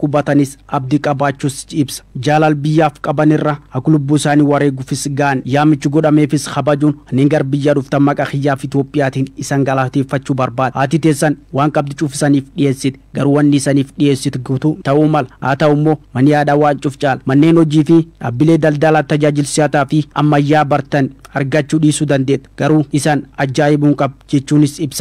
qubatanis abdii qabaachuus ibsa jaalal biyyaaf qabanirra akulubbuu isaanii wareeguufis ga'an yaamichu godhameefis habajuun ani gar biyyaa dhuftan maqaa kiyyaaf Itoophiyaatiin isan galaateeffachuu barbaada haati teessan waan qabdi cuufisaniif dhiyeessite garuu wanni isaniif dhiyeessitu guutuu ta'uu mala haa ta'u immoo mani yaadaa waan cuuf caala manneen hojii fi dhaabbilee daldalaa tajaajilsiyaataa fi ammayyaa bartan argachuu dhiisuu dandeetta garuu isan ajaa'ibuun qaba jechuunis ibsa.